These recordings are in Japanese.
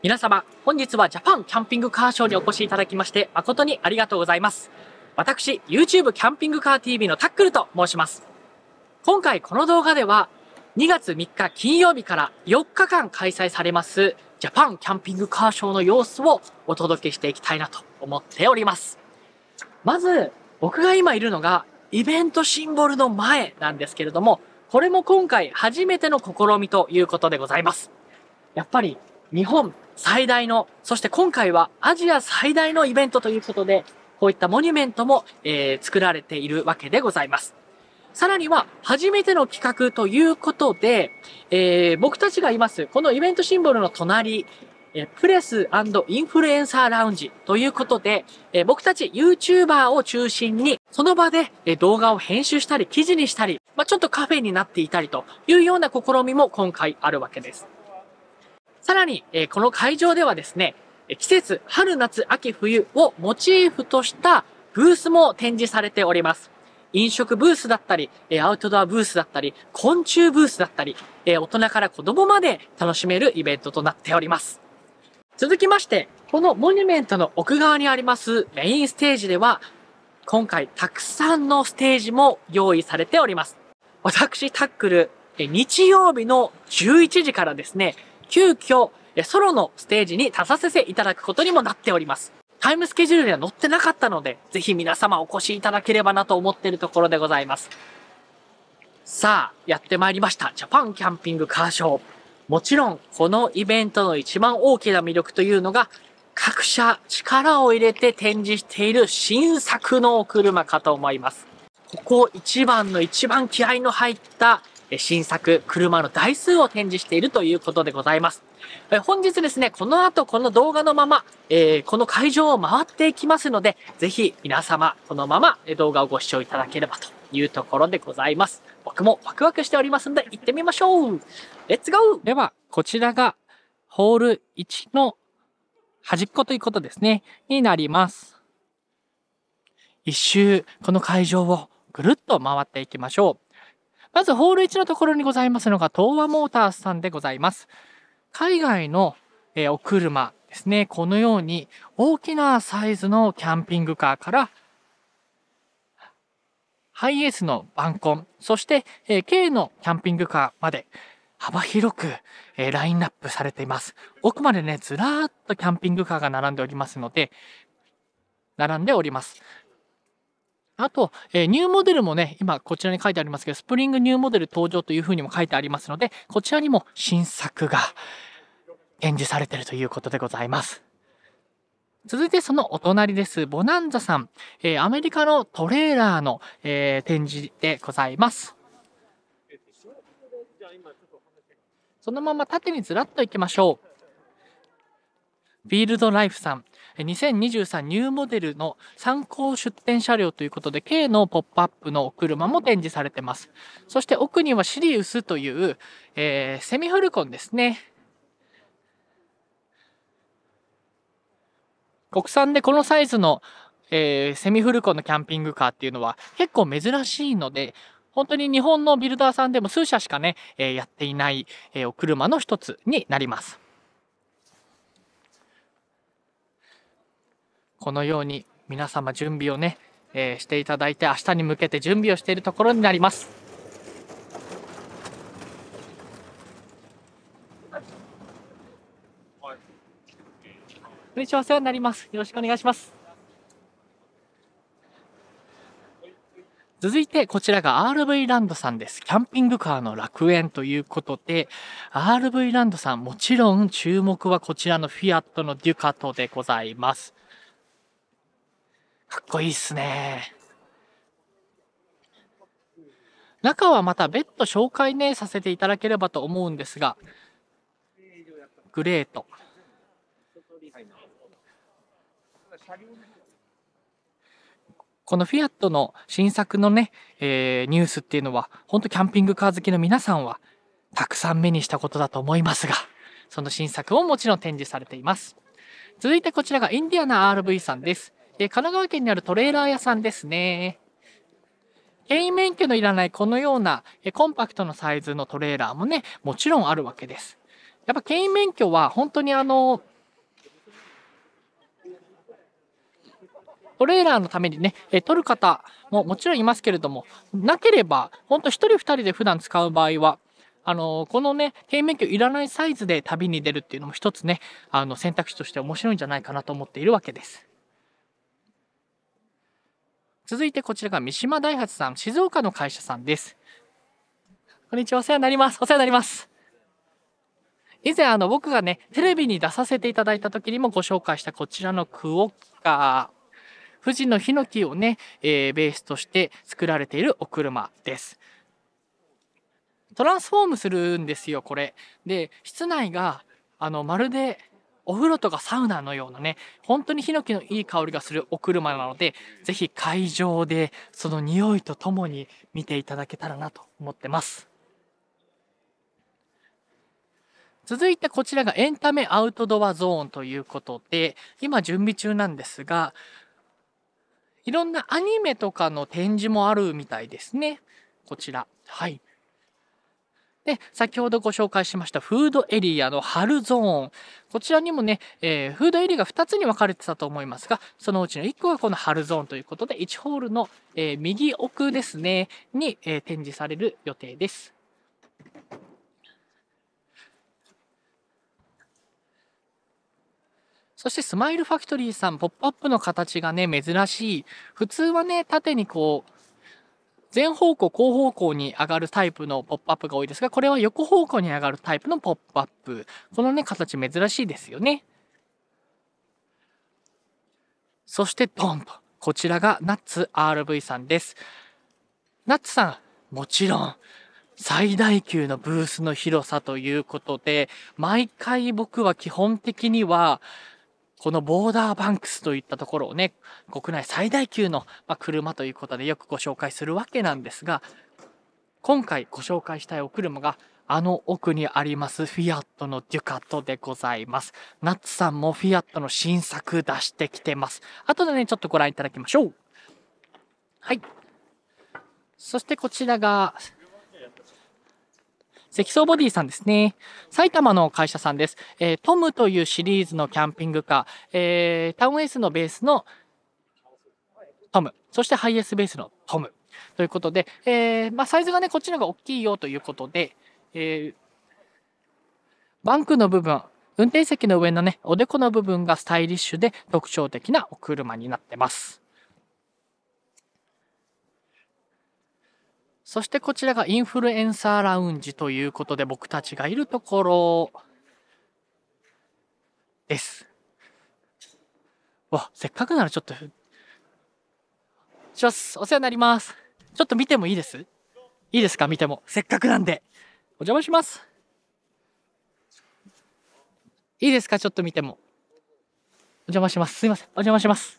皆様、本日はジャパンキャンピングカーショーにお越しいただきまして誠にありがとうございます。私、YouTube キャンピングカー TV のタックルと申します。今回この動画では、2月3日金曜日から4日間開催されますジャパンキャンピングカーショーの様子をお届けしていきたいなと思っております。まず、僕が今いるのがイベントシンボルの前なんですけれども、これも今回初めての試みということでございます。やっぱり日本最大の、そして今回はアジア最大のイベントということで、こういったモニュメントも、えー、作られているわけでございます。さらには、初めての企画ということで、えー、僕たちがいます、このイベントシンボルの隣、えプレスインフルエンサーラウンジということで、えー、僕たち YouTuber を中心に、その場で、え動画を編集したり、記事にしたり、まあ、ちょっとカフェになっていたりというような試みも今回あるわけです。さらに、えこの会場ではですね、季節、春、夏、秋、冬をモチーフとしたブースも展示されております。飲食ブースだったり、アウトドアブースだったり、昆虫ブースだったり、大人から子供まで楽しめるイベントとなっております。続きまして、このモニュメントの奥側にありますメインステージでは、今回たくさんのステージも用意されております。私、タックル、日曜日の11時からですね、急遽、ソロのステージに立たせていただくことにもなっております。タイムスケジュールには載ってなかったので、ぜひ皆様お越しいただければなと思っているところでございます。さあ、やってまいりました。ジャパンキャンピングカーショー。もちろん、このイベントの一番大きな魅力というのが、各社力を入れて展示している新作のお車かと思います。ここ一番の一番気合の入った新作車の台数を展示しているということでございます。本日ですね、この後この動画のまま、えー、この会場を回っていきますので、ぜひ皆様このまま動画をご視聴いただければというところでございます。僕もワクワクしておりますので行ってみましょうレッツゴーでは、こちらがホール1の端っこということですね、になります。一周、この会場をぐるっと回っていきましょう。まずホール1のところにございますのが東和モータースさんでございます。海外の、えお車ですね、このように大きなサイズのキャンピングカーからハイエースの晩婚、そして、え軽のキャンピングカーまで幅広く、えー、ラインナップされています。奥までね、ずらーっとキャンピングカーが並んでおりますので、並んでおります。あと、えー、ニューモデルもね、今こちらに書いてありますけど、スプリングニューモデル登場というふうにも書いてありますので、こちらにも新作が展示されているということでございます。続いてそのお隣です。ボナンザさん。えー、アメリカのトレーラーの、えー、展示でございます。そのまま縦にずらっといきましょう。フィールドライフさん。2023ニューモデルの参考出展車両ということで、K のポップアップのお車も展示されてます。そして奥にはシリウスという、えー、セミフルコンですね。国産でこのサイズの、えー、セミフルコンのキャンピングカーっていうのは結構珍しいので、本当に日本のビルダーさんでも数社しかね、えー、やっていない、えー、お車の一つになります。このように皆様準備をね、えー、していただいて明日に向けて準備をしているところになります。こんにちは、お世話になります。よろしくお願いします。続いて、こちらが RV ランドさんです。キャンピングカーの楽園ということで、RV ランドさん、もちろん注目はこちらのフィアットのデュカトでございます。かっこいいっすね。中はまた別途紹介ね、させていただければと思うんですが、グレート。このフィアットの新作のね、えー、ニュースっていうのは、本当キャンピングカー好きの皆さんは、たくさん目にしたことだと思いますが、その新作をもちろん展示されています。続いてこちらがインディアナ RV さんです。で、神奈川県にあるトレーラー屋さんですね。牽引免許のいらないこのようなコンパクトなサイズのトレーラーもね、もちろんあるわけです。やっぱ牽引免許は本当にあの、トレーラーのためにね、え取る方ももちろんいますけれども、なければ、ほんと一人二人で普段使う場合は、あの、このね、軽免許いらないサイズで旅に出るっていうのも一つね、あの、選択肢として面白いんじゃないかなと思っているわけです。続いてこちらが三島大発さん、静岡の会社さんです。こんにちは、お世話になります。お世話になります。以前、あの、僕がね、テレビに出させていただいた時にもご紹介したこちらのクオッカー。富士のヒノキをね、えー、ベースとして作られているお車です。トランスフォームするんですよ、これ。で、室内が、あの、まるでお風呂とかサウナのようなね、本当にヒノキのいい香りがするお車なので、ぜひ会場でその匂いとともに見ていただけたらなと思ってます。続いてこちらがエンタメアウトドアゾーンということで、今準備中なんですが、いろんなアニメとかの展示もあるみたいですね。こちら。はい。で、先ほどご紹介しましたフードエリアの春ゾーン。こちらにもね、えー、フードエリアが2つに分かれてたと思いますが、そのうちの1個がこの春ゾーンということで、1ホールの、えー、右奥ですね、に、えー、展示される予定です。そしてスマイルファクトリーさん、ポップアップの形がね、珍しい。普通はね、縦にこう、全方向、後方向に上がるタイプのポップアップが多いですが、これは横方向に上がるタイプのポップアップ。このね、形珍しいですよね。そして、ドンと。こちらがナッツ RV さんです。ナッツさん、もちろん、最大級のブースの広さということで、毎回僕は基本的には、このボーダーバンクスといったところをね、国内最大級の車ということでよくご紹介するわけなんですが、今回ご紹介したいお車が、あの奥にありますフィアットのデュカットでございます。ナッツさんもフィアットの新作出してきてます。後でね、ちょっとご覧いただきましょう。はい。そしてこちらが、積層ボディさんですね。埼玉の会社さんです。えー、トムというシリーズのキャンピングカー、えー、タウンエースのベースのトム、そしてハイエースベースのトム。ということで、えー、まあ、サイズがね、こっちの方が大きいよということで、えー、バンクの部分、運転席の上のね、おでこの部分がスタイリッシュで特徴的なお車になってます。そしてこちらがインフルエンサーラウンジということで僕たちがいるところです。わ、せっかくならちょっと、します。お世話になります。ちょっと見てもいいですいいですか見ても。せっかくなんで。お邪魔します。いいですかちょっと見ても。お邪魔します。すいません。お邪魔します。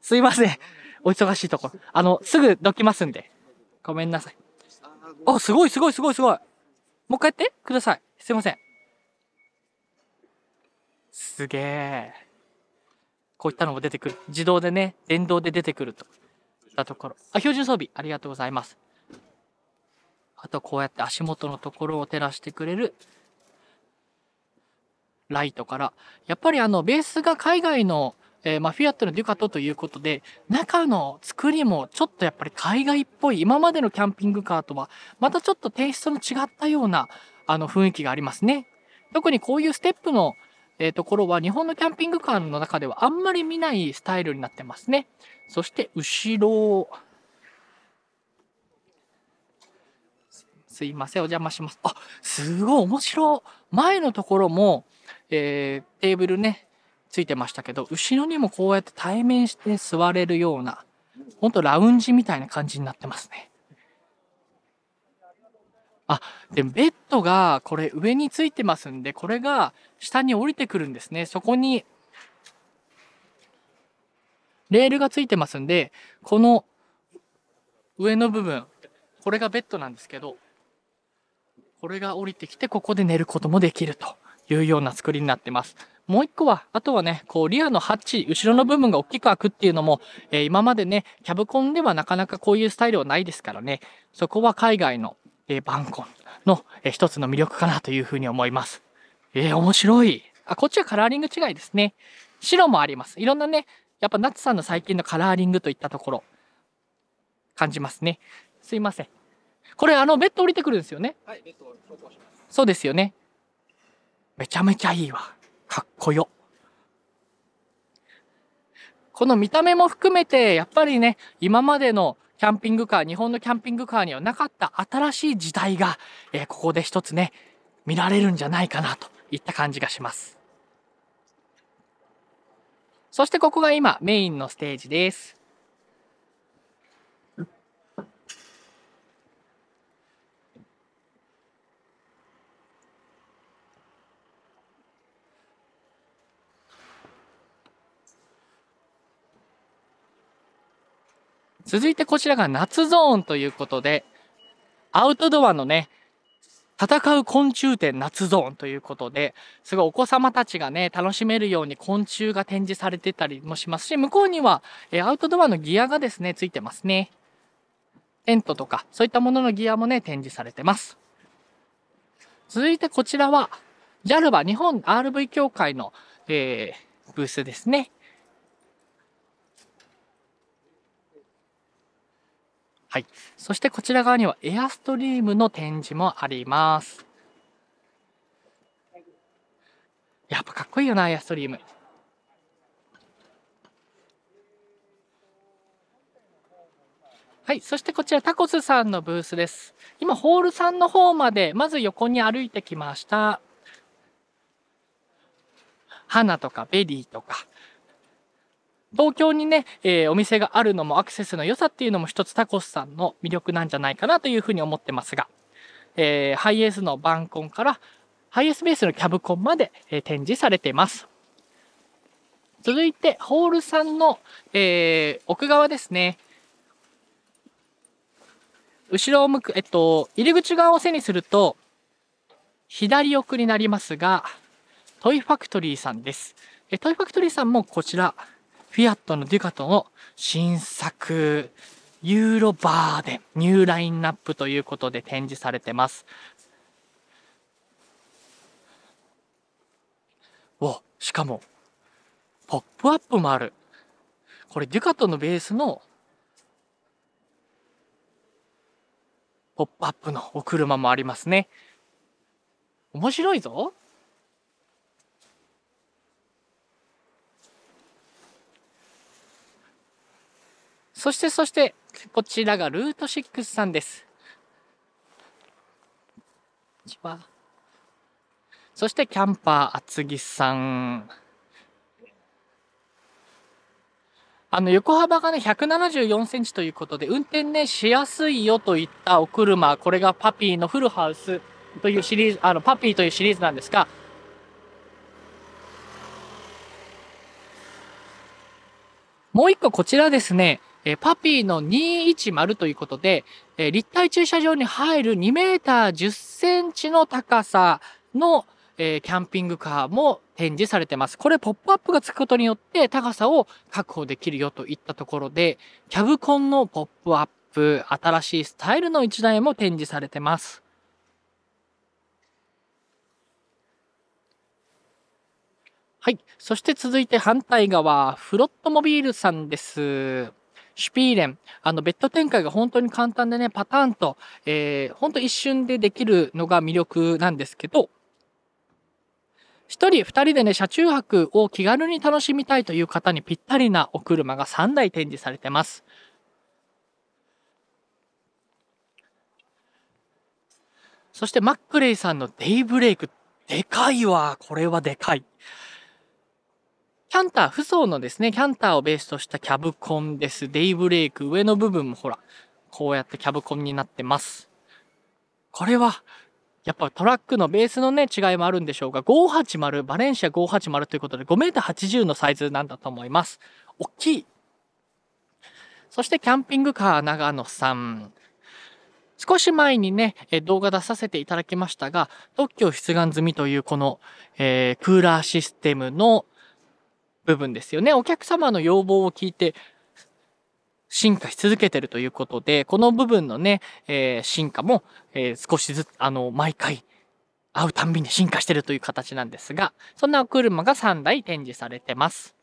すいません。お忙しいところ。あの、すぐどきますんで。ごめんなさい。あ、すごいすごいすごいすごい。もう一回やってください。すいません。すげえ。こういったのも出てくる。自動でね、電動で出てくると。たところ。あ、標準装備、ありがとうございます。あと、こうやって足元のところを照らしてくれるライトから。やっぱりあの、ベースが海外の、えー、まあ、フィアットのデュカトということで、中の作りもちょっとやっぱり海外っぽい、今までのキャンピングカーとは、またちょっとテイストの違ったような、あの、雰囲気がありますね。特にこういうステップの、えー、ところは、日本のキャンピングカーの中ではあんまり見ないスタイルになってますね。そして、後ろ。すいません、お邪魔します。あ、すごい面白い。前のところも、えー、テーブルね、ついてましたけど、後ろにもこうやって対面して座れるような、ほんとラウンジみたいな感じになってますね。あ、で、ベッドがこれ上についてますんで、これが下に降りてくるんですね。そこに、レールがついてますんで、この上の部分、これがベッドなんですけど、これが降りてきて、ここで寝ることもできると。いうような作りになってます。もう一個は、あとはね、こう、リアのハッチ、後ろの部分が大きく開くっていうのも、えー、今までね、キャブコンではなかなかこういうスタイルはないですからね、そこは海外の、えー、バンコンの、えー、一つの魅力かなというふうに思います。えー、面白い。あ、こっちはカラーリング違いですね。白もあります。いろんなね、やっぱナツさんの最近のカラーリングといったところ、感じますね。すいません。これ、あの、ベッド降りてくるんですよね。はい、ベッドします。そうですよね。めちゃめちゃいいわ。かっこよ。この見た目も含めて、やっぱりね、今までのキャンピングカー、日本のキャンピングカーにはなかった新しい時代が、えー、ここで一つね、見られるんじゃないかなといった感じがします。そしてここが今メインのステージです。続いてこちらが夏ゾーンということで、アウトドアのね、戦う昆虫展夏ゾーンということで、すごいお子様たちがね、楽しめるように昆虫が展示されてたりもしますし、向こうには、えアウトドアのギアがですね、ついてますね。テントとか、そういったもののギアもね、展示されてます。続いてこちらは、j a l は a 日本 RV 協会の、えー、ブースですね。はい。そしてこちら側にはエアストリームの展示もあります。やっぱかっこいいよな、エアストリーム。はい。そしてこちらタコスさんのブースです。今、ホールさんの方まで、まず横に歩いてきました。花とかベリーとか、東京にね、えー、お店があるのもアクセスの良さっていうのも一つタコスさんの魅力なんじゃないかなというふうに思ってますが、えー、ハイエースのバンコンからハイエースベースのキャブコンまで、えー、展示されています。続いて、ホールさんの、えー、奥側ですね。後ろを向く、えっと、入り口側を背にすると、左奥になりますが、トイファクトリーさんです。えトイファクトリーさんもこちら、フィアットのデュカトの新作、ユーロバーデン、ニューラインナップということで展示されてます。お、しかも、ポップアップもある。これデュカトのベースの、ポップアップのお車もありますね。面白いぞ。そしてそして、こちらがルート6さんです。そしてキャンパー厚木さん。あの、横幅がね、174センチということで、運転ね、しやすいよといったお車、これがパピーのフルハウスというシリーズ、あの、パピーというシリーズなんですが、もう一個こちらですね、えパピーの210ということで、え立体駐車場に入る2メーター10センチの高さの、えキャンピングカーも展示されてます。これ、ポップアップがつくことによって高さを確保できるよといったところで、キャブコンのポップアップ、新しいスタイルの一台も展示されてます。はい。そして続いて反対側、フロットモビールさんです。シュピーレン、あの、ベッド展開が本当に簡単でね、パターンと、えー、本当一瞬でできるのが魅力なんですけど、一人二人でね、車中泊を気軽に楽しみたいという方にぴったりなお車が3台展示されてます。そしてマックレイさんのデイブレイク。でかいわ。これはでかい。キャンター、不層のですね、キャンターをベースとしたキャブコンです。デイブレイク、上の部分もほら、こうやってキャブコンになってます。これは、やっぱトラックのベースのね、違いもあるんでしょうが、580、バレンシア580ということで5 m 80のサイズなんだと思います。大きい。そしてキャンピングカー長野さん。少し前にね、動画出させていただきましたが、特許出願済みというこの、えー、クーラーシステムの部分ですよね。お客様の要望を聞いて、進化し続けてるということで、この部分のね、えー、進化も、えー、少しずつ、あの、毎回、会うたんびに進化してるという形なんですが、そんなお車が3台展示されてます。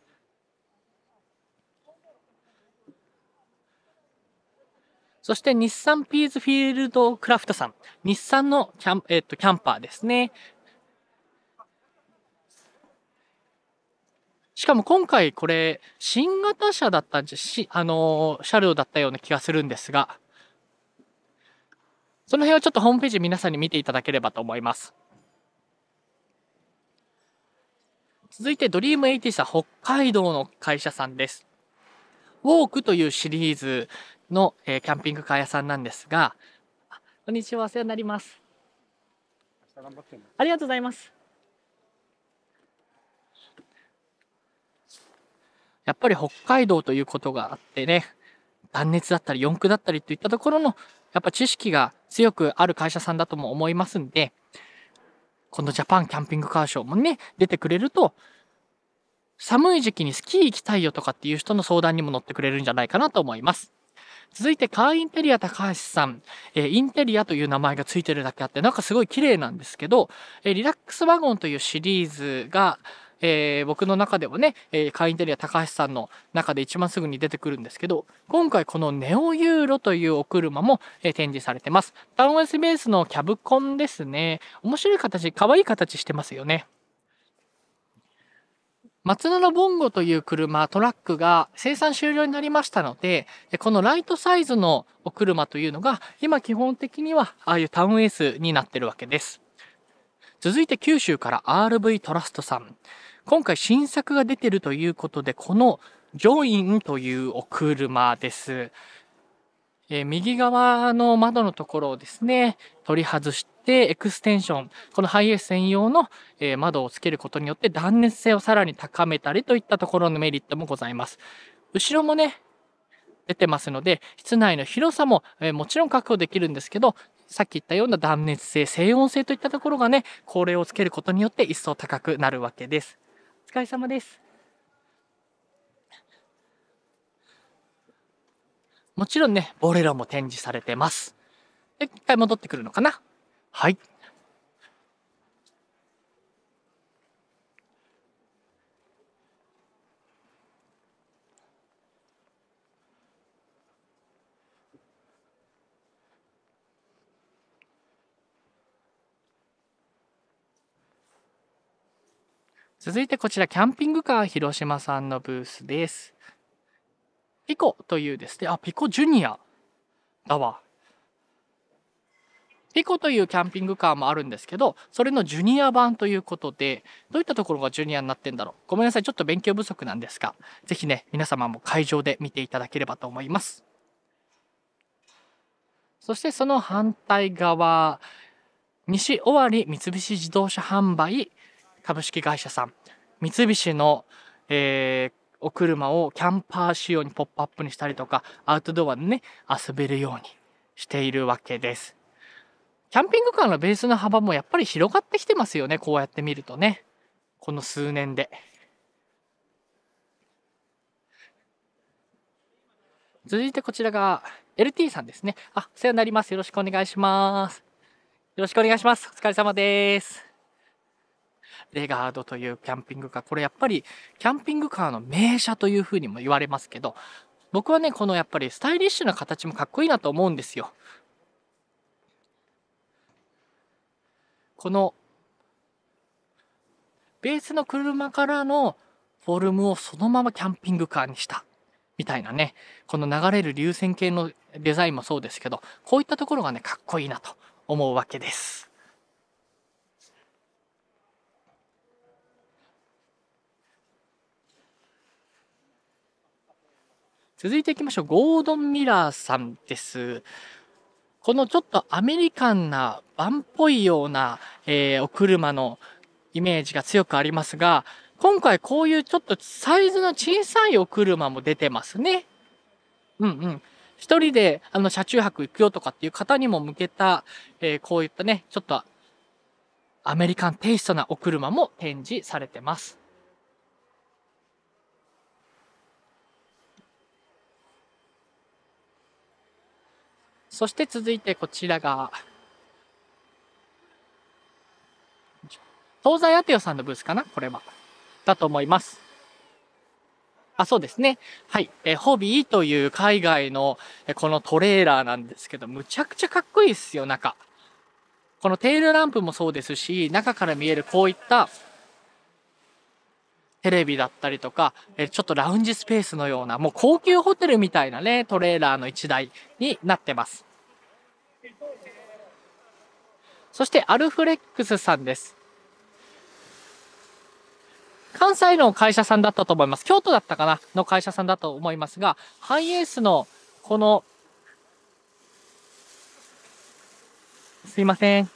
そして日産ピーズフィールドクラフトさん、日産のキャン,、えー、とキャンパーですね。しかも今回これ、新型車だったんじゃ、し、あのー、車両だったような気がするんですが、その辺はちょっとホームページ皆さんに見ていただければと思います。続いてドリーム80さ北海道の会社さんです。ウォークというシリーズの、えー、キャンピングカー屋さんなんですが、こんにちは、お世話になります。ありがとうございます。やっぱり北海道ということがあってね、断熱だったり四駆だったりといったところの、やっぱ知識が強くある会社さんだとも思いますんで、このジャパンキャンピングカーショーもね、出てくれると、寒い時期にスキー行きたいよとかっていう人の相談にも乗ってくれるんじゃないかなと思います。続いてカーインテリア高橋さん、えー、インテリアという名前が付いてるだけあって、なんかすごい綺麗なんですけど、えー、リラックスワゴンというシリーズがえー、僕の中ではね、えー、カテリア高橋さんの中で一番すぐに出てくるんですけど、今回このネオユーロというお車も、えー、展示されてます。タウ単音スベースのキャブコンですね。面白い形、可愛い形してますよね。松ツのボンゴという車、トラックが生産終了になりましたので、このライトサイズのお車というのが、今基本的にはああいうタウンエースになってるわけです。続いて九州から RV トラストさん。今回新作が出てるということで、このジョインというお車です。えー、右側の窓のところをですね、取り外して、エクステンション、このハイエース専用の、えー、窓をつけることによって断熱性をさらに高めたりといったところのメリットもございます。後ろもね、出てますので、室内の広さも、えー、もちろん確保できるんですけど、さっき言ったような断熱性、静音性といったところがね、これをつけることによって一層高くなるわけです。疲れ様ですもちろんね、ボレロも展示されてます。で、一回戻ってくるのかなはい。続いてこちら、キャンピングカー広島さんのブースです。ピコというですね、あ、ピコジュニアだわ。ピコというキャンピングカーもあるんですけど、それのジュニア版ということで、どういったところがジュニアになってんだろう。ごめんなさい、ちょっと勉強不足なんですが、ぜひね、皆様も会場で見ていただければと思います。そしてその反対側、西尾張三菱自動車販売株式会社さん、三菱の、えー、お車をキャンパー仕様にポップアップにしたりとか、アウトドアでね、遊べるようにしているわけです。キャンピングカーのベースの幅もやっぱり広がってきてますよね、こうやって見るとね。この数年で。続いてこちらが LT さんですね。あ、お世話になります。よろしくお願いします。よろしくお願いします。お疲れ様です。レガードというキャンピングカー。これやっぱりキャンピングカーの名車というふうにも言われますけど、僕はね、このやっぱりスタイリッシュな形もかっこいいなと思うんですよ。このベースの車からのフォルムをそのままキャンピングカーにしたみたいなねこの流れる流線形のデザインもそうですけどこういったところがねかっこいいなと思うわけです。続いていきましょう。ゴードン・ミラーさんです。このちょっとアメリカンな、バンっぽいような、えー、お車のイメージが強くありますが、今回こういうちょっとサイズの小さいお車も出てますね。うんうん。一人で、あの、車中泊行くよとかっていう方にも向けた、えー、こういったね、ちょっとアメリカンテイストなお車も展示されてます。そして続いてこちらが、東西アテオさんのブースかなこれは。だと思います。あ、そうですね。はい。えホビーという海外の、えこのトレーラーなんですけど、むちゃくちゃかっこいいっすよ、中。このテールランプもそうですし、中から見えるこういったテレビだったりとか、えちょっとラウンジスペースのような、もう高級ホテルみたいなね、トレーラーの一台になってます。そしてアルフレックスさんです。関西の会社さんだったと思います。京都だったかなの会社さんだと思いますが、ハイエースのこの、すいません。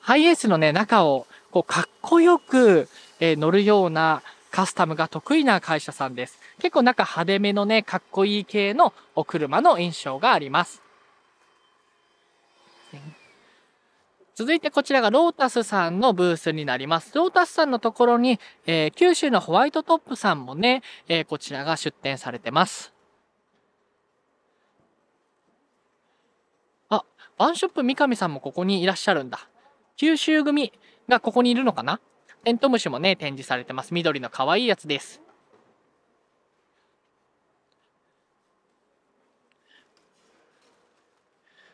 ハイエースのね、中をこうかっこよく、えー、乗るようなカスタムが得意な会社さんです。結構中派手めのね、かっこいい系のお車の印象があります。続いてこちらがロータスさんのブースになります。ロータスさんのところに、えー、九州のホワイトトップさんもね、えー、こちらが出展されてます。あ、ワンショップ三上さんもここにいらっしゃるんだ。九州組がここにいるのかなテントムシもね、展示されてます。緑の可愛いやつです。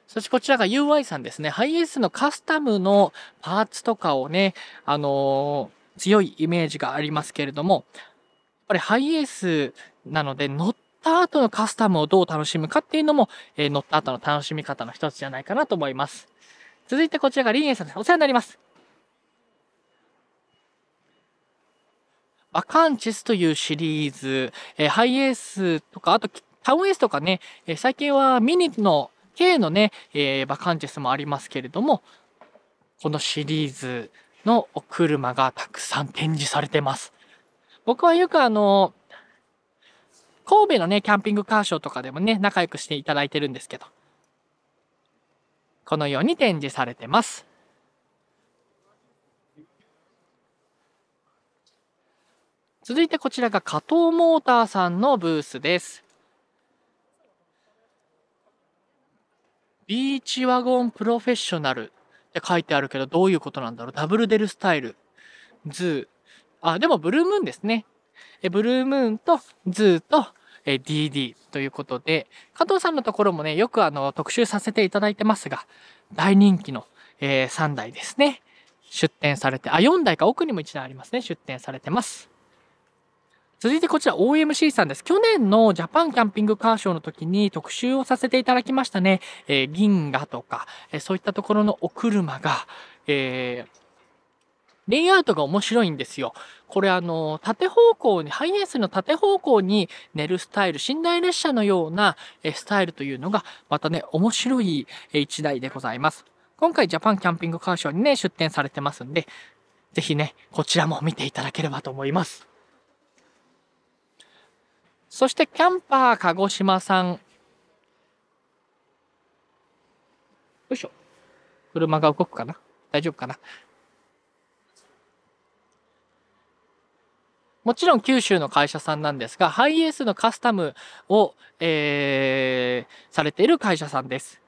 そしてこちらが UI さんですね。ハイエースのカスタムのパーツとかをね、あのー、強いイメージがありますけれども、やっぱりハイエースなので乗った後のカスタムをどう楽しむかっていうのも、えー、乗った後の楽しみ方の一つじゃないかなと思います。続いてこちらがリンエさんです。お世話になります。バカンチェスというシリーズ、えー、ハイエースとか、あとタウンエースとかね、え最近はミニの K のね、えー、バカンチェスもありますけれども、このシリーズのお車がたくさん展示されてます。僕はよくあの、神戸のね、キャンピングカーショーとかでもね、仲良くしていただいてるんですけど、このように展示されてます。続いてこちらが加藤モーターさんのブースです。ビーチワゴンプロフェッショナルって書いてあるけど、どういうことなんだろうダブルデルスタイル。ズー。あ、でもブルームーンですね。えブルームーンとズーとえ DD ということで、加藤さんのところもね、よくあの、特集させていただいてますが、大人気の、えー、3台ですね。出展されて、あ、4台か奥にも1台ありますね。出展されてます。続いてこちら OMC さんです。去年のジャパンキャンピングカーショーの時に特集をさせていただきましたね。えー、銀河とか、えー、そういったところのお車が、えー、レイアウトが面白いんですよ。これあの、縦方向に、ハイエースの縦方向に寝るスタイル、寝台列車のようなスタイルというのが、またね、面白い一台でございます。今回ジャパンキャンピングカーショーにね、出展されてますんで、ぜひね、こちらも見ていただければと思います。そしてキャンパー鹿児島さん。よいしょ。車が動くかな大丈夫かなもちろん九州の会社さんなんですが、ハイエースのカスタムを、えー、されている会社さんです。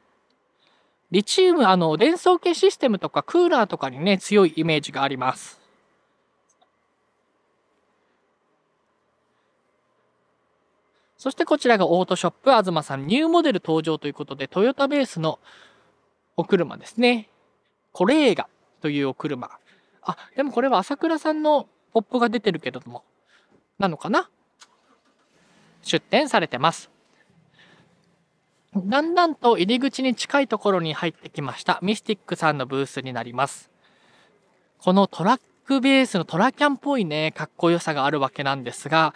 リチウム、あの、電装系システムとかクーラーとかにね、強いイメージがあります。そしてこちらがオートショップ東さん、ニューモデル登場ということで、トヨタベースのお車ですね。コレーガというお車。あ、でもこれは朝倉さんのポップが出てるけども、なのかな出展されてます。だんだんと入り口に近いところに入ってきました。ミスティックさんのブースになります。このトラッックベースのトラキャンっぽいね、かっこよさがあるわけなんですが、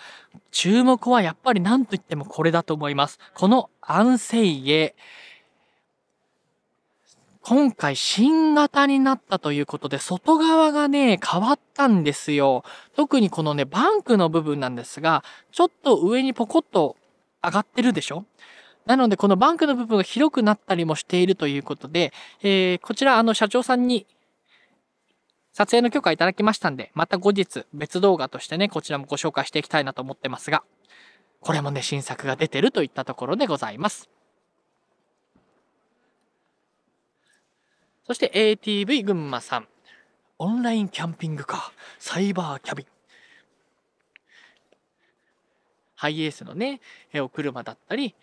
注目はやっぱり何と言ってもこれだと思います。このアンセイエ。今回新型になったということで、外側がね、変わったんですよ。特にこのね、バンクの部分なんですが、ちょっと上にポコッと上がってるでしょなので、このバンクの部分が広くなったりもしているということで、えー、こちら、あの、社長さんに撮影の許可いただきましたんで、また後日別動画としてね、こちらもご紹介していきたいなと思ってますが、これもね、新作が出てるといったところでございます。そして ATV 群馬さん。オンラインキャンピングカー、サイバーキャビン。ハイエースのね、お車だったり、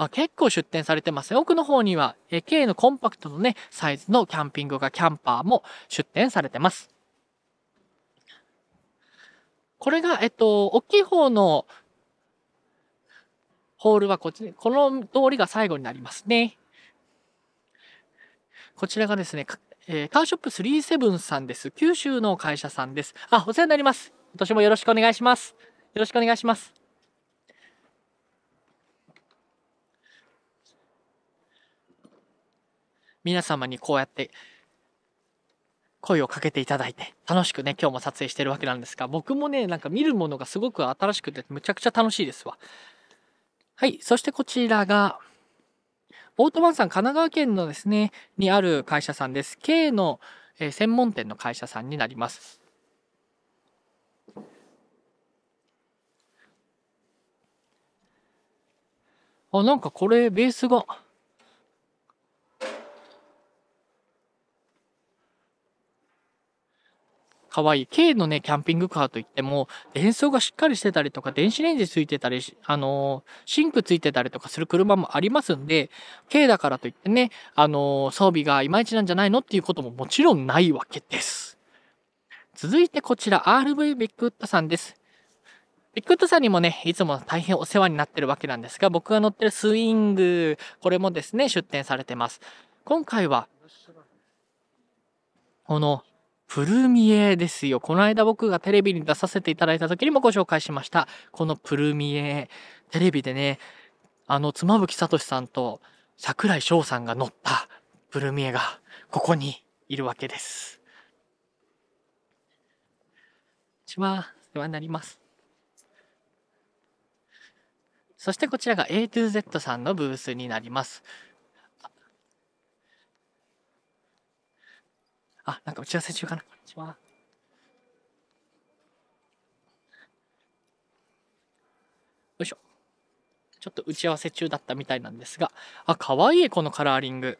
あ結構出店されてますね。奥の方には、え K のコンパクトのね、サイズのキャンピングカー、キャンパーも出店されてます。これが、えっと、大きい方のホールはこっち、この通りが最後になりますね。こちらがですね、えー、カーショップ37さんです。九州の会社さんです。あ、お世話になります。今年もよろしくお願いします。よろしくお願いします。皆様にこうやって声をかけていただいて楽しくね今日も撮影してるわけなんですが僕もねなんか見るものがすごく新しくてむちゃくちゃ楽しいですわはいそしてこちらがオートマンさん神奈川県のですねにある会社さんです K の、え専門店の会社さんになりますあなんかこれベースが可愛い。軽のね、キャンピングカーといっても、電装がしっかりしてたりとか、電子レンジついてたり、あのー、シンクついてたりとかする車もありますんで、軽だからといってね、あのー、装備がいまいちなんじゃないのっていうことももちろんないわけです。続いてこちら、RV ビッグウッドさんです。ビッグウッドさんにもね、いつも大変お世話になってるわけなんですが、僕が乗ってるスイング、これもですね、出展されてます。今回は、このプルミエですよ。この間僕がテレビに出させていただいた時にもご紹介しました。このプルミエ、テレビでね、あの、妻夫木聡さんと桜井翔さんが乗ったプルミエがここにいるわけです。ちは世話になります。そしてこちらが A to Z さんのブースになります。あ、なんか打ち合わせ中かな。こんにちは。よいしょ。ちょっと打ち合わせ中だったみたいなんですが、あ、かわいい、このカラーリング。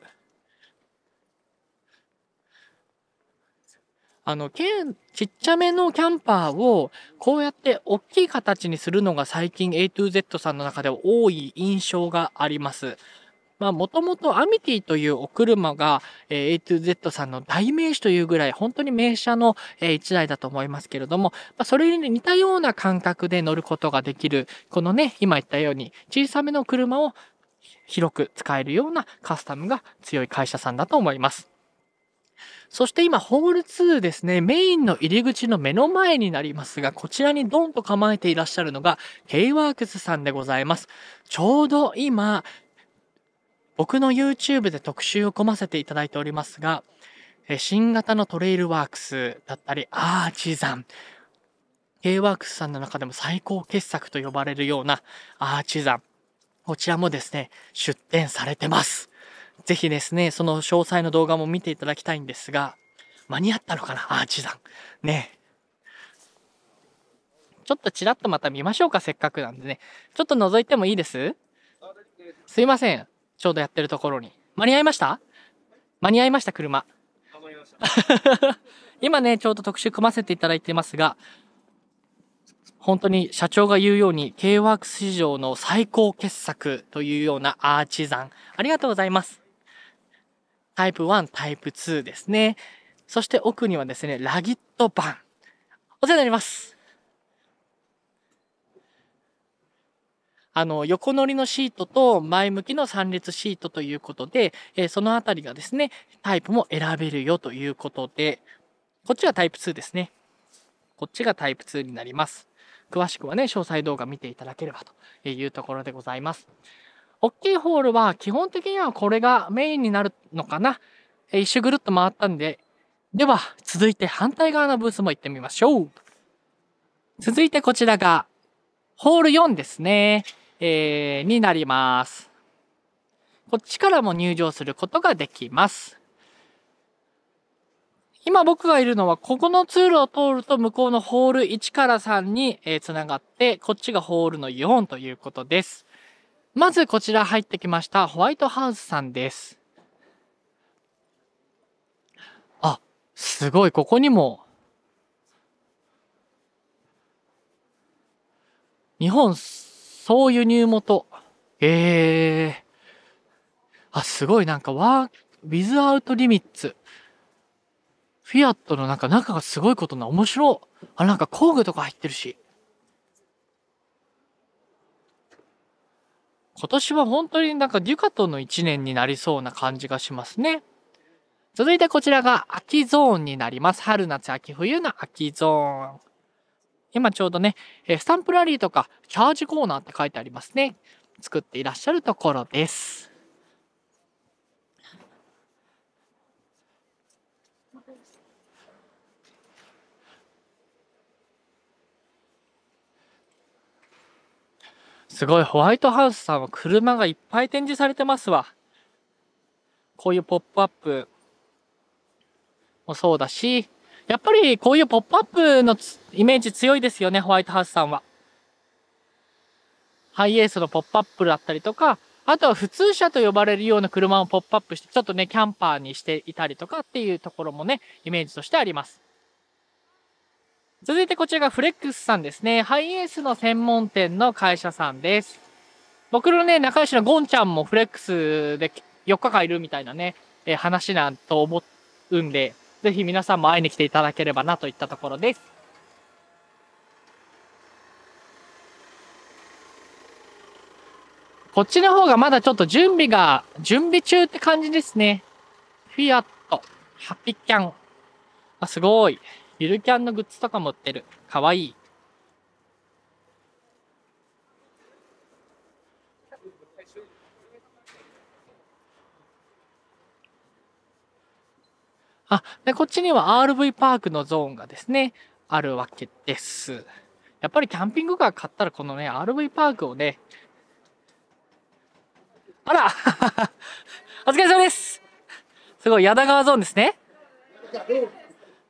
あの、けん、ちっちゃめのキャンパーを、こうやって大きい形にするのが最近 A to Z さんの中では多い印象があります。まあ、もともとアミティというお車が、え A2Z さんの代名詞というぐらい、本当に名車の、え台だと思いますけれども、まあ、それに似たような感覚で乗ることができる、このね、今言ったように、小さめの車を広く使えるようなカスタムが強い会社さんだと思います。そして今、ホール2ですね、メインの入り口の目の前になりますが、こちらにドンと構えていらっしゃるのが、K ワークスさんでございます。ちょうど今、僕の YouTube で特集を込ませていただいておりますが、新型のトレイルワークスだったり、アーチザン、k ワークスさんの中でも最高傑作と呼ばれるようなアーチザン、こちらもですね、出展されてます。ぜひですね、その詳細の動画も見ていただきたいんですが、間に合ったのかなアーチザン。ねちょっとちらっとまた見ましょうか、せっかくなんでね。ちょっと覗いてもいいですすいません。ちょうどやってるところに。間に合いました間に合いました、車。今ね、ちょうど特集組ませていただいてますが、本当に社長が言うように、K ワークス市場の最高傑作というようなアーチザン。ありがとうございます。タイプ1、タイプ2ですね。そして奥にはですね、ラギット版。お世話になります。あの、横乗りのシートと前向きの3列シートということで、えー、そのあたりがですね、タイプも選べるよということで、こっちがタイプ2ですね。こっちがタイプ2になります。詳しくはね、詳細動画見ていただければというところでございます。大きいホールは基本的にはこれがメインになるのかな。一周ぐるっと回ったんで、では続いて反対側のブースも行ってみましょう。続いてこちらがホール4ですね。えー、になります。こっちからも入場することができます。今僕がいるのは、ここの通路を通ると向こうのホール1から3に、えー、繋がって、こっちがホールの4ということです。まずこちら入ってきましたホワイトハウスさんです。あ、すごい、ここにも。日本そう輸入元。ええー。あ、すごい、なんか、ワー、ウィズアウトリミッツ。フィアットのなんか中がすごいことな、面白。あ、なんか工具とか入ってるし。今年は本当になんかデュカトの1年になりそうな感じがしますね。続いてこちらが秋ゾーンになります。春夏秋冬の秋ゾーン。今ちょうどね、スタンプラリーとかチャージコーナーって書いてありますね。作っていらっしゃるところです。すごい、ホワイトハウスさんは車がいっぱい展示されてますわ。こういうポップアップもそうだし、やっぱりこういうポップアップのイメージ強いですよね、ホワイトハウスさんは。ハイエースのポップアップだったりとか、あとは普通車と呼ばれるような車をポップアップして、ちょっとね、キャンパーにしていたりとかっていうところもね、イメージとしてあります。続いてこちらがフレックスさんですね。ハイエースの専門店の会社さんです。僕のね、仲良しのゴンちゃんもフレックスで4日間いるみたいなね、え話なんと思うんで、ぜひ皆さんも会いに来ていただければなといったところです。こっちの方がまだちょっと準備が、準備中って感じですね。フィアット、ハピキャン。あ、すごい。ゆるキャンのグッズとか持ってる。かわいい。あ、で、こっちには RV パークのゾーンがですね、あるわけです。やっぱりキャンピングカー買ったらこのね、RV パークをね、あら お疲れ様ですすごい、矢田川ゾーンですね。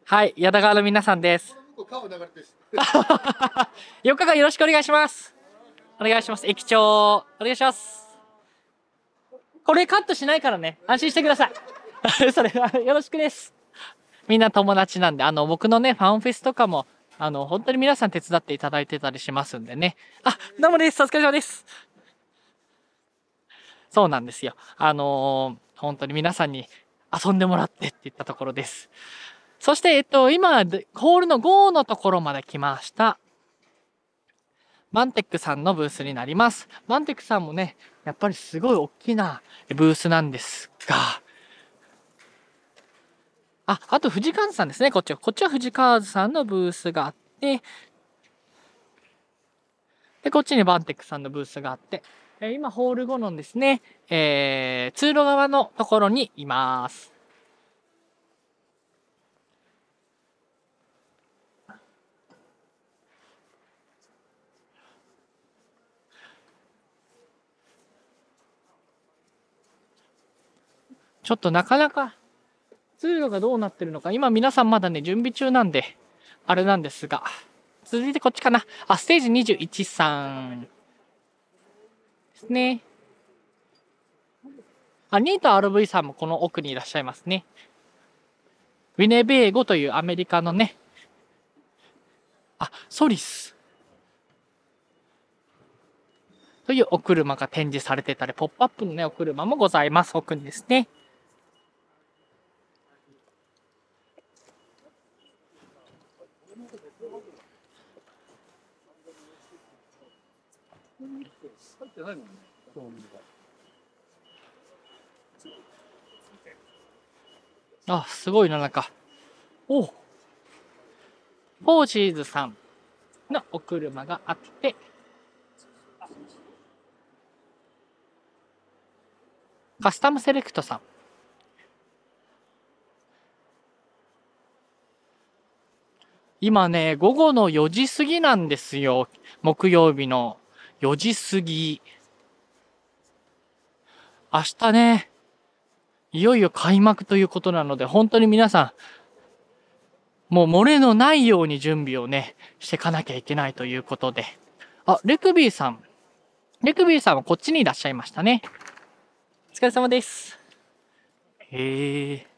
はい、矢田川の皆さんです。4日間よろしくお願いします。お願いします。駅長、お願いします。これカットしないからね、安心してください。それはよろしくです。みんな友達なんで、あの、僕のね、ファンフェスとかも、あの、本当に皆さん手伝っていただいてたりしますんでね。あ、どうもです。お疲れ様です。そうなんですよ。あのー、本当に皆さんに遊んでもらってって言ったところです。そして、えっと、今、ホールの5のところまで来ました。マンテックさんのブースになります。マンテックさんもね、やっぱりすごい大きなブースなんですが、あ、あと藤川さんですね、こっちは。こっちは藤川さんのブースがあって、で、こっちにバンテックさんのブースがあって、え今、ホール後のですね、えー、通路側のところにいます。ちょっとなかなか通路がどうなってるのか、今皆さんまだね、準備中なんで、あれなんですが、続いてこっちかな。あ、ステージ21さん。ですね。あ、ニート RV さんもこの奥にいらっしゃいますね。ウィネベーゴというアメリカのね、あ、ソリス。というお車が展示されてたり、ポップアップのね、お車もございます。奥にですね。じゃないもんね。そうあ、すごいな、なんか。おフォージーズさんのお車があって、カスタムセレクトさん。今ね、午後の4時過ぎなんですよ。木曜日の4時過ぎ。明日ね、いよいよ開幕ということなので、本当に皆さん、もう漏れのないように準備をね、していかなきゃいけないということで。あ、レクビーさん。レクビーさんはこっちにいらっしゃいましたね。お疲れ様です。へえ。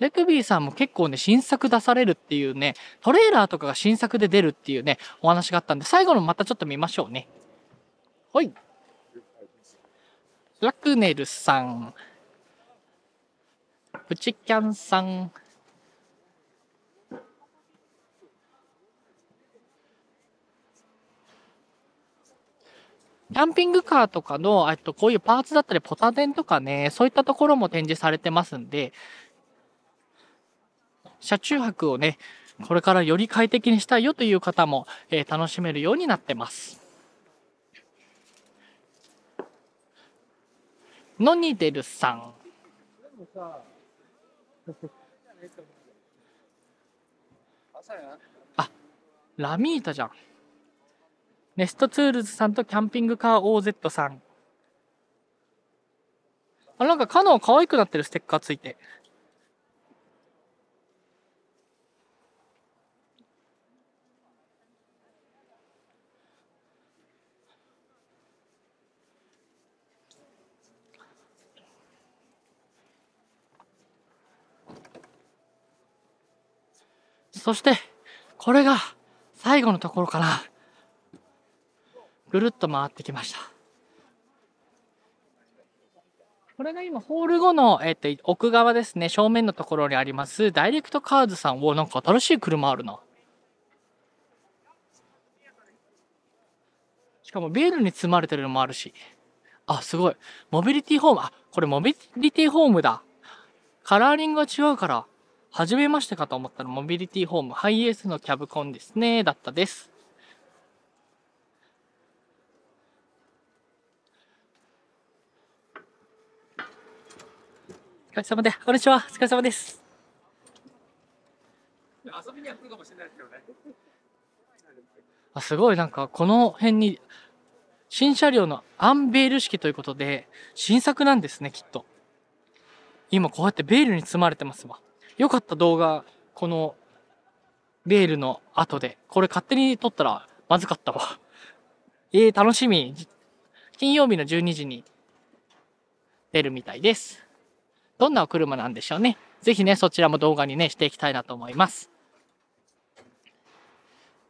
レクビーさんも結構ね、新作出されるっていうね、トレーラーとかが新作で出るっていうね、お話があったんで、最後のまたちょっと見ましょうね。はい。ラクネルさん。プチキャンさん。キャンピングカーとかの、えっと、こういうパーツだったり、ポタデンとかね、そういったところも展示されてますんで、車中泊をね、これからより快適にしたいよという方も、えー、楽しめるようになってます。のにでるさん。あ、ラミータじゃん。ネストツールズさんとキャンピングカー OZ さん。あ、なんかカノン可愛くなってるステッカーついて。そして、これが最後のところかな。ぐるっと回ってきました。これが今、ホール後の、えっと、奥側ですね、正面のところにあります、ダイレクトカーズさん。お、なんか新しい車あるな。しかもビールに積まれてるのもあるし。あ、すごい。モビリティホーム。あ、これモビリティホームだ。カラーリングが違うから。初めましてかと思ったらモビリティホームハイエースのキャブコンですね、だったです。お疲れ様で、こんにちは、お疲れ様です。遊びには来るかもしれないですけどね。あすごいなんかこの辺に新車両のアンベール式ということで新作なんですねきっと今こうやってベールに包まれてますわ良かった動画、この、レールの後で、これ勝手に撮ったらまずかったわ。えー、楽しみ。金曜日の12時に出るみたいです。どんなお車なんでしょうね。ぜひね、そちらも動画にね、していきたいなと思います。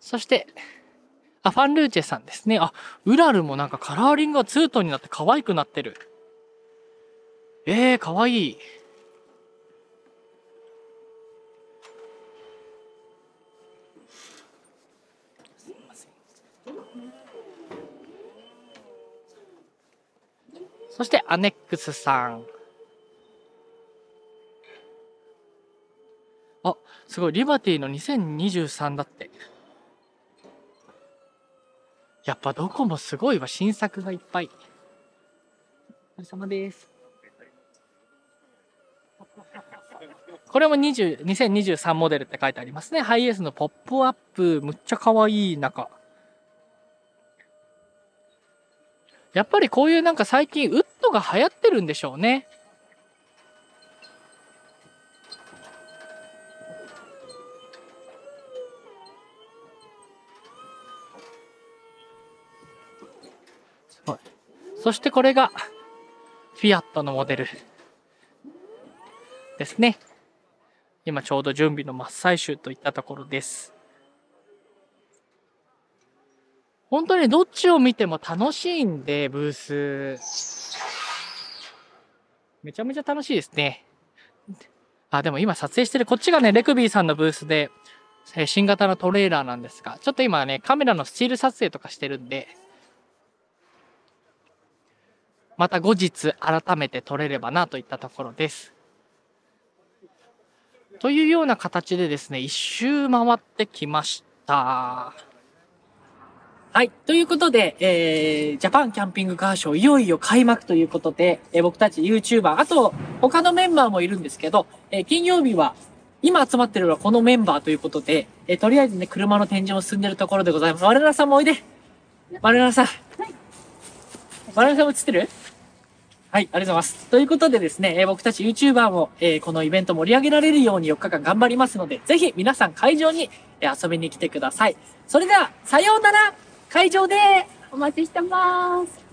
そして、あ、ファンルーチェさんですね。あ、ウラルもなんかカラーリングがツートンになって可愛くなってる。ええー、可愛い。そしてアネックスさん。あ、すごい、リバティの2023だって。やっぱどこもすごいわ、新作がいっぱい。お疲れ様です。これも20 2023モデルって書いてありますね。ハイエースのポップアップ、むっちゃ可愛い中。やっぱりこういうなんか最近ウッドが流行ってるんでしょうね。すごい。そしてこれがフィアットのモデルですね。今ちょうど準備の真っ最中といったところです。本当にどっちを見ても楽しいんで、ブース。めちゃめちゃ楽しいですね。あ、でも今撮影してる、こっちがね、レクビーさんのブースで、新型のトレーラーなんですが、ちょっと今ね、カメラのスチール撮影とかしてるんで、また後日改めて撮れればなといったところです。というような形でですね、一周回ってきました。はい。ということで、えー、ジャパンキャンピングカーショー、いよいよ開幕ということで、えー、僕たち YouTuber、あと、他のメンバーもいるんですけど、えー、金曜日は、今集まってるのはこのメンバーということで、えー、とりあえずね、車の展示も進んでるところでございます。我らさんもおいで。我らさん。はい、我らさん映ってるはい、ありがとうございます。ということでですね、えー、僕たち YouTuber も、えー、このイベント盛り上げられるように4日間頑張りますので、ぜひ皆さん会場に、え遊びに来てください。それでは、さようなら会場でお待ちしてます。